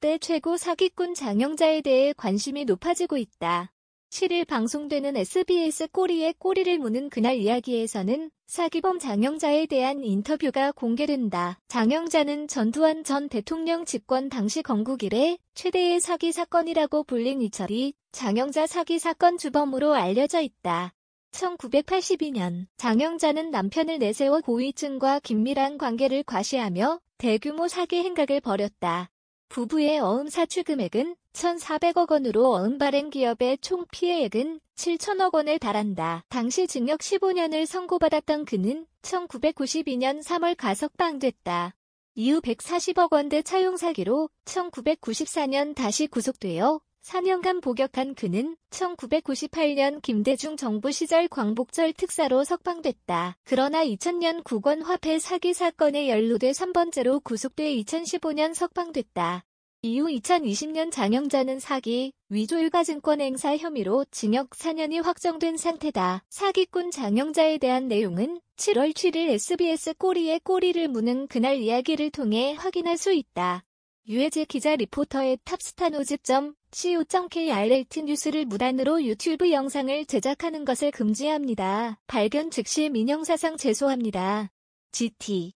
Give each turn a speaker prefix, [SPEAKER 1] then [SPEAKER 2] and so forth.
[SPEAKER 1] 역대 최고 사기꾼 장영자에 대해 관심이 높아지고 있다. 7일 방송되는 SBS 꼬리에 꼬리를 무는 그날 이야기에서는 사기범 장영자에 대한 인터뷰가 공개된다. 장영자는 전두환 전 대통령 집권 당시 건국 이래 최대의 사기 사건이라고 불린 이철이 장영자 사기 사건 주범으로 알려져 있다. 1982년 장영자는 남편을 내세워 고위층과 긴밀한 관계를 과시하며 대규모 사기 행각을 벌였다. 부부의 어음 사출 금액은 1,400억 원으로 어음 발행 기업의 총 피해액은 7천억 원에 달한다. 당시 징역 15년을 선고받았던 그는 1992년 3월 가석방됐다. 이후 140억 원대 차용 사기로 1994년 다시 구속되어 4년간 복역한 그는 1998년 김대중 정부 시절 광복절 특사로 석방됐다. 그러나 2000년 국원 화폐 사기 사건에 연루돼 3번째로 구속돼 2015년 석방됐다. 이후 2020년 장영자는 사기, 위조일가증권 행사 혐의로 징역 4년이 확정된 상태다. 사기꾼 장영자에 대한 내용은 7월 7일 SBS 꼬리에 꼬리를 무는 그날 이야기를 통해 확인할 수 있다. 유해재 기자 리포터의 탑스타노즈.co.kr 엘 뉴스를 무단으로 유튜브 영상을 제작하는 것을 금지합니다. 발견 즉시 민영사상 제소합니다. GT